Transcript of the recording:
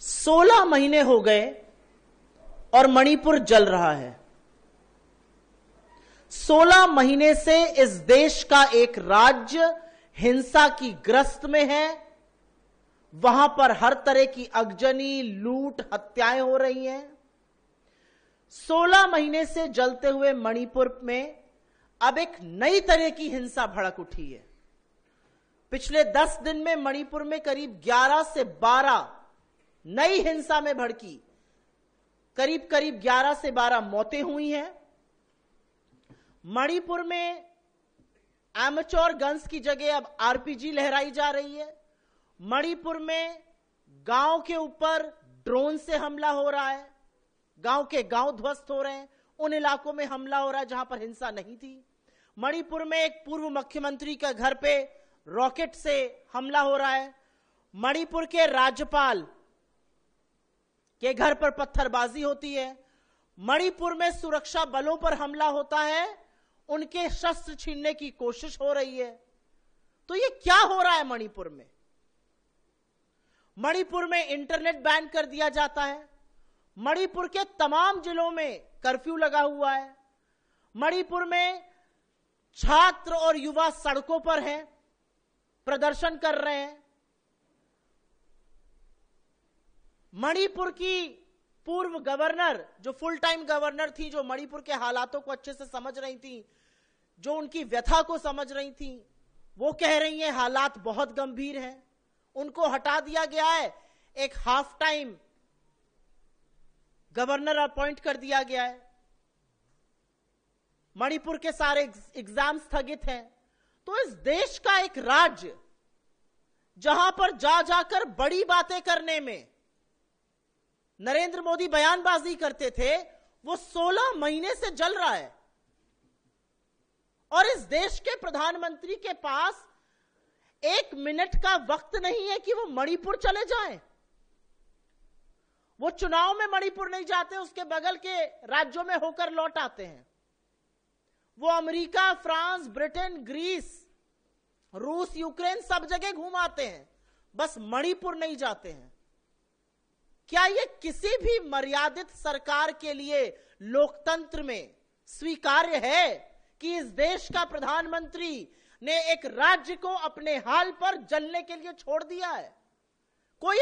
सोलह महीने हो गए और मणिपुर जल रहा है सोलह महीने से इस देश का एक राज्य हिंसा की ग्रस्त में है वहां पर हर तरह की अगजनी लूट हत्याएं हो रही हैं सोलह महीने से जलते हुए मणिपुर में अब एक नई तरह की हिंसा भड़क उठी है पिछले दस दिन में मणिपुर में करीब ग्यारह से बारह नई हिंसा में भड़की करीब करीब 11 से 12 मौतें हुई हैं मणिपुर में एमचोर गन्स की जगह अब आरपीजी लहराई जा रही है मणिपुर में गांव के ऊपर ड्रोन से हमला हो रहा है गांव के गांव ध्वस्त हो रहे हैं उन इलाकों में हमला हो रहा है जहां पर हिंसा नहीं थी मणिपुर में एक पूर्व मुख्यमंत्री का घर पे रॉकेट से हमला हो रहा है मणिपुर के राज्यपाल के घर पर पत्थरबाजी होती है मणिपुर में सुरक्षा बलों पर हमला होता है उनके शस्त्र छीनने की कोशिश हो रही है तो ये क्या हो रहा है मणिपुर में मणिपुर में इंटरनेट बैन कर दिया जाता है मणिपुर के तमाम जिलों में कर्फ्यू लगा हुआ है मणिपुर में छात्र और युवा सड़कों पर हैं प्रदर्शन कर रहे हैं मणिपुर की पूर्व गवर्नर जो फुल टाइम गवर्नर थी जो मणिपुर के हालातों को अच्छे से समझ रही थी जो उनकी व्यथा को समझ रही थी वो कह रही है हालात बहुत गंभीर हैं उनको हटा दिया गया है एक हाफ टाइम गवर्नर अपॉइंट कर दिया गया है मणिपुर के सारे एग्जाम स्थगित हैं तो इस देश का एक राज्य जहां पर जा जाकर बड़ी बातें करने में नरेंद्र मोदी बयानबाजी करते थे वो 16 महीने से जल रहा है और इस देश के प्रधानमंत्री के पास एक मिनट का वक्त नहीं है कि वो मणिपुर चले जाए वो चुनाव में मणिपुर नहीं जाते उसके बगल के राज्यों में होकर लौट आते हैं वो अमेरिका फ्रांस ब्रिटेन ग्रीस रूस यूक्रेन सब जगह घूम आते हैं बस मणिपुर नहीं जाते हैं क्या यह किसी भी मर्यादित सरकार के लिए लोकतंत्र में स्वीकार्य है कि इस देश का प्रधानमंत्री ने एक राज्य को अपने हाल पर जलने के लिए छोड़ दिया है कोई